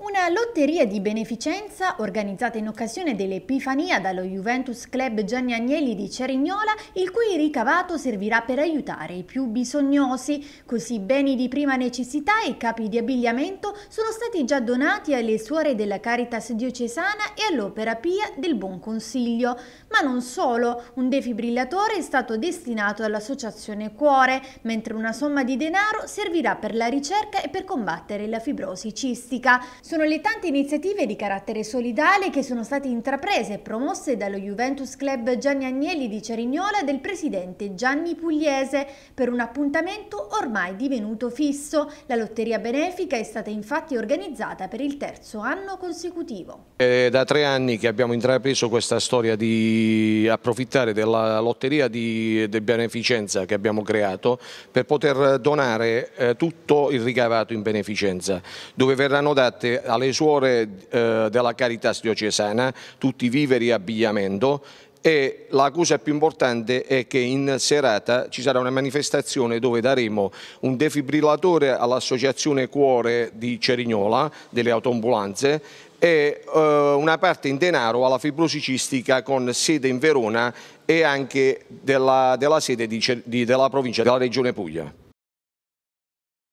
Una lotteria di beneficenza organizzata in occasione dell'Epifania dallo Juventus Club Gianni Agnelli di Cerignola, il cui ricavato servirà per aiutare i più bisognosi, così beni di prima necessità e capi di abbigliamento sono stati già donati alle suore della Caritas diocesana e all'Opera Pia del Buon Consiglio. Ma non solo, un defibrillatore è stato destinato all'associazione Cuore, mentre una somma di denaro servirà per la ricerca e per combattere la fibrosi cistica sono le tante iniziative di carattere solidale che sono state intraprese e promosse dallo Juventus Club Gianni Agnelli di Cerignola e del presidente Gianni Pugliese per un appuntamento ormai divenuto fisso. La lotteria benefica è stata infatti organizzata per il terzo anno consecutivo. È da tre anni che abbiamo intrapreso questa storia di approfittare della lotteria di, di beneficenza che abbiamo creato per poter donare eh, tutto il ricavato in beneficenza, dove verranno date alle, suore eh, della Caritas diocesana tutti i viveri e abbigliamento e la cosa più importante è che in serata ci sarà una manifestazione dove daremo un defibrillatore all'associazione Cuore di Cerignola delle autoambulanze e eh, una parte in denaro alla fibrosicistica con sede in Verona e anche della, della sede di, di, della provincia della regione Puglia.